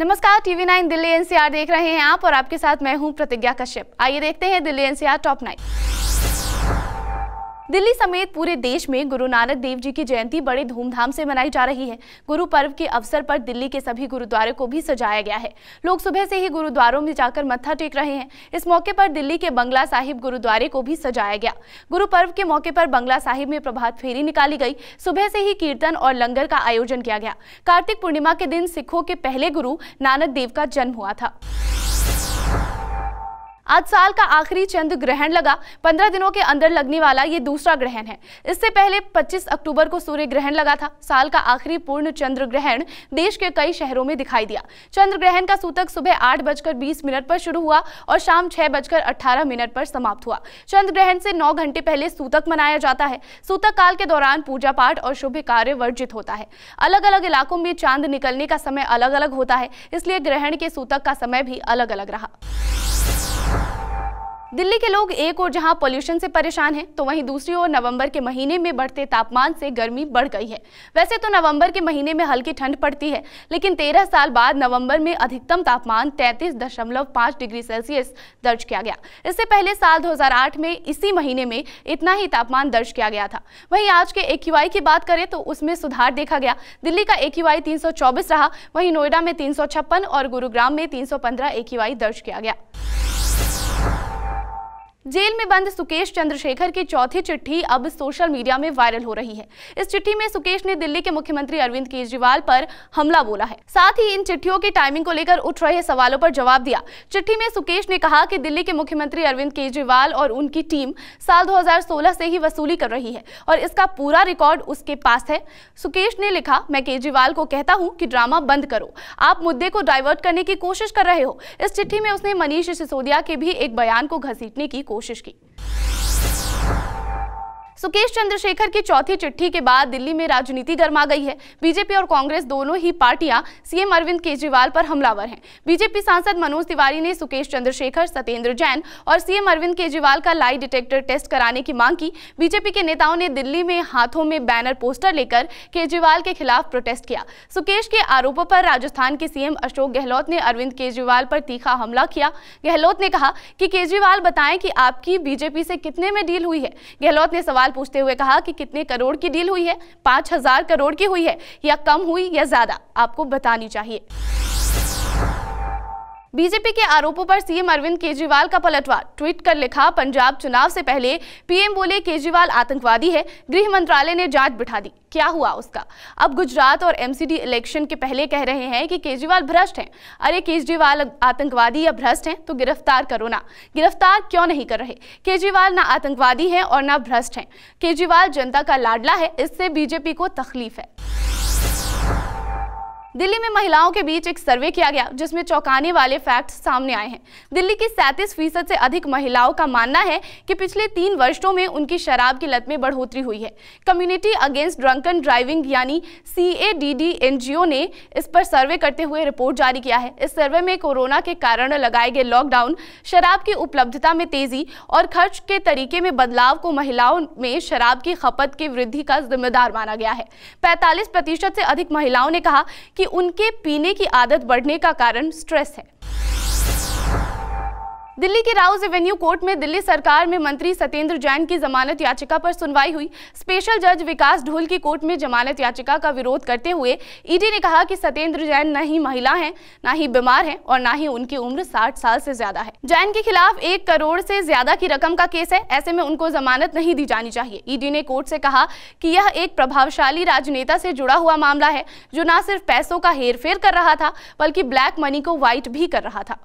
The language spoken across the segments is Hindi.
नमस्कार टीवी नाइन दिल्ली एनसीआर देख रहे हैं आप और आपके साथ मैं हूं प्रतिज्ञा कश्यप आइए देखते हैं Delhi NCR top nine Delhi समेत पूरे देश में गुरु नानक देव जी की जयंती बड़े धूमधाम से मनाई जा रही है गुरु पर्व के अवसर पर दिल्ली के सभी गुरुद्वारे को भी सजाया गया है लोग सुबह से ही गुरुद्वारों में जाकर मत्था टेक रहे हैं इस मौके पर दिल्ली के बंगला साहिब गुरुद्वारे को भी सजाया गया गुरु पर्व के मौके पर बंगला साहिब में प्रभात फेरी निकाली गई सुबह से ही कीर्तन और लंगर का आयोजन किया गया कार्तिक पूर्णिमा के दिन सिखों के पहले गुरु नानक देव का जन्म हुआ था आज साल का आखिरी चंद्र ग्रहण लगा 15 दिनों के अंदर लगने वाला ये दूसरा ग्रहण है इससे पहले 25 अक्टूबर को सूर्य ग्रहण लगा था साल का आखिरी पूर्ण चंद्र ग्रहण देश के कई शहरों में दिखाई दिया चंद्र ग्रहण का सूतक सुबह आठ बजकर बीस मिनट पर शुरू हुआ और शाम छह बजकर अठारह मिनट पर समाप्त हुआ चंद्र ग्रहण से नौ घंटे पहले सूतक मनाया जाता है सूतक काल के दौरान पूजा पाठ और शुभ कार्य वर्जित होता है अलग अलग इलाकों में चांद निकलने का समय अलग अलग होता है इसलिए ग्रहण के सूतक का समय भी अलग अलग रहा दिल्ली के लोग एक और जहां पोल्यूशन से परेशान हैं तो वहीं दूसरी ओर नवंबर के महीने में बढ़ते तापमान से गर्मी बढ़ गई है वैसे तो नवंबर के महीने में हल्की ठंड पड़ती है लेकिन तेरह साल बाद नवंबर में अधिकतम तापमान तैंतीस डिग्री सेल्सियस दर्ज किया गया इससे पहले साल 2008 में इसी महीने में इतना ही तापमान दर्ज किया गया था वहीं आज के एक्यूआई की बात करें तो उसमें सुधार देखा गया दिल्ली का एक्यूआई 324 रहा वहीं नोएडा में तीन और गुरुग्राम में 315 एक्यूआई दर्ज किया गया जेल में बंद सुकेश चंद्रशेखर की चौथी चिट्ठी अब सोशल मीडिया में वायरल हो रही है इस चिट्ठी में सुकेश ने दिल्ली के मुख्यमंत्री अरविंद केजरीवाल पर हमला बोला है साथ ही इन चिट्ठियों की टाइमिंग को लेकर उठ रहे सवालों पर जवाब दिया चिट्ठी में सुकेश ने कहा कि दिल्ली के मुख्यमंत्री अरविंद केजरीवाल और उनकी टीम साल दो से ही वसूली कर रही है और इसका पूरा रिकॉर्ड उसके पास है सुकेश ने लिखा मैं केजरीवाल को कहता हूँ की ड्रामा बंद करो आप मुद्दे को डाइवर्ट करने की कोशिश कर रहे हो इस चिट्ठी में उसने मनीष सिसोदिया के भी एक बयान को घसीटने की कोशिश की सुकेश चंद्रशेखर की चौथी चिट्ठी के बाद दिल्ली में राजनीति गर्मा गई है बीजेपी और कांग्रेस दोनों ही पार्टियां सीएम अरविंद केजरीवाल पर हमलावर हैं बीजेपी सांसद मनोज तिवारी ने सुकेश चंद्रशेखर सत्येंद्र जैन और सीएम अरविंद केजरीवाल का लाई डिटेक्टर टेस्ट कराने की मांग की बीजेपी के नेताओं ने दिल्ली में हाथों में बैनर पोस्टर लेकर केजरीवाल के खिलाफ प्रोटेस्ट किया सुकेश के आरोपों पर राजस्थान के सीएम अशोक गहलोत ने अरविंद केजरीवाल पर तीखा हमला किया गहलोत ने कहा कि केजरीवाल बताएं कि आपकी बीजेपी से कितने में डील हुई है गहलोत ने सवाल सवाल पूछते हुए कहा कि कितने करोड़ की डील हुई है पाँच हजार करोड़ की हुई है या कम हुई या ज़्यादा आपको बतानी चाहिए बीजेपी के आरोपों पर सीएम अरविंद केजरीवाल का पलटवार ट्वीट कर लिखा पंजाब चुनाव से पहले पीएम बोले केजरीवाल आतंकवादी है गृह मंत्रालय ने जांच बिठा दी क्या हुआ उसका अब गुजरात और एमसीडी इलेक्शन के पहले कह रहे हैं कि केजरीवाल भ्रष्ट हैं अरे केजरीवाल आतंकवादी या भ्रष्ट हैं तो गिरफ्तार करो ना गिरफ्तार क्यों नहीं कर रहे केजरीवाल ना आतंकवादी है और ना भ्रष्ट है केजरीवाल जनता का लाडला है इससे बीजेपी को तकलीफ है दिल्ली में महिलाओं के बीच एक सर्वे किया गया जिसमें चौंकाने वाले फैक्ट सामने आए हैं दिल्ली की सैंतीस फीसद से अधिक महिलाओं का मानना है कि पिछले तीन वर्षों में उनकी शराब की लत में बढ़ोतरी हुई है कम्युनिटी अगेंस्ट ड्रंकन ड्राइविंग यानी सी एनजीओ ने इस पर सर्वे करते हुए रिपोर्ट जारी किया है इस सर्वे में कोरोना के कारण लगाए गए लॉकडाउन शराब की उपलब्धता में तेजी और खर्च के तरीके में बदलाव को महिलाओं में शराब की खपत की वृद्धि का जिम्मेदार माना गया है पैंतालीस प्रतिशत से अधिक महिलाओं ने कहा कि कि उनके पीने की आदत बढ़ने का कारण स्ट्रेस है दिल्ली के राउज एवेन्यू कोर्ट में दिल्ली सरकार में मंत्री सत्येंद्र जैन की जमानत याचिका पर सुनवाई हुई स्पेशल जज विकास ढोल की कोर्ट में जमानत याचिका का विरोध करते हुए ईडी ने कहा कि सत्येंद्र जैन न ही महिला हैं न ही बीमार हैं और न ही उनकी उम्र 60 साल से ज्यादा है जैन के खिलाफ एक करोड़ से ज्यादा की रकम का केस है ऐसे में उनको जमानत नहीं दी जानी चाहिए ईडी ने कोर्ट से कहा कि यह एक प्रभावशाली राजनेता से जुड़ा हुआ मामला है जो न सिर्फ पैसों का हेर कर रहा था बल्कि ब्लैक मनी को व्हाइट भी कर रहा था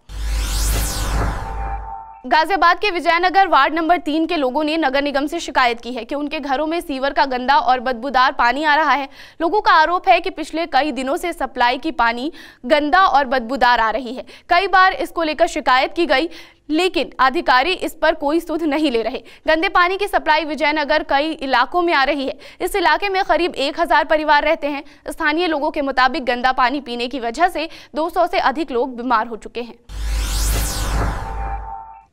गाजियाबाद के विजयनगर वार्ड नंबर तीन के लोगों ने नगर निगम से शिकायत की है कि उनके घरों में सीवर का गंदा और बदबूदार पानी आ रहा है लोगों का आरोप है कि पिछले कई दिनों से सप्लाई की पानी गंदा और बदबूदार आ रही है कई बार इसको लेकर शिकायत की गई लेकिन अधिकारी इस पर कोई सुध नहीं ले रहे गंदे पानी की सप्लाई विजयनगर कई इलाकों में आ रही है इस इलाके में करीब 1000 परिवार रहते हैं स्थानीय लोगों के मुताबिक गंदा पानी पीने की वजह से 200 से अधिक लोग बीमार हो चुके हैं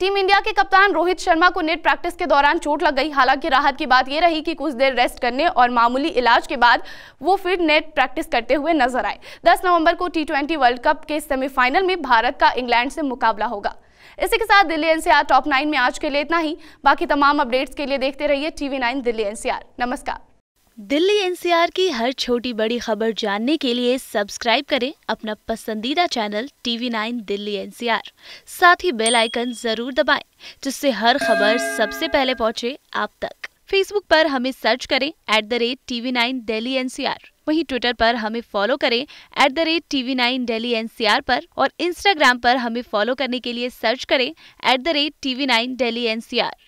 टीम इंडिया के कप्तान रोहित शर्मा को नेट प्रैक्टिस के दौरान चोट लग गई हालांकि राहत की बात यह रही कि कुछ देर रेस्ट करने और मामूली इलाज के बाद वो फिर नेट प्रैक्टिस करते हुए नजर आए 10 नवंबर को टी वर्ल्ड कप के सेमीफाइनल में भारत का इंग्लैंड से मुकाबला होगा इसी के साथ दिल्ली एनसीआर टॉप नाइन में आज के लिए इतना ही बाकी तमाम अपडेट्स के लिए देखते रहिए टीवी नाइन दिल्ली एनसीआर नमस्कार दिल्ली एनसीआर की हर छोटी बड़ी खबर जानने के लिए सब्सक्राइब करें अपना पसंदीदा channel TV nine Delhi NCR साथ ही बेल आइकन जरूर दबाएं जिससे हर खबर सबसे पहले पहुंचे आप तक फेसबुक पर हमें सर्च करें at the rate TV nine Delhi NCR वही ट्विटर पर हमें फॉलो करें at the rate TV nine Delhi NCR पर और इंस्टाग्राम पर हमें फॉलो करने के लिए सर्च करें at the rate TV nine Delhi NCR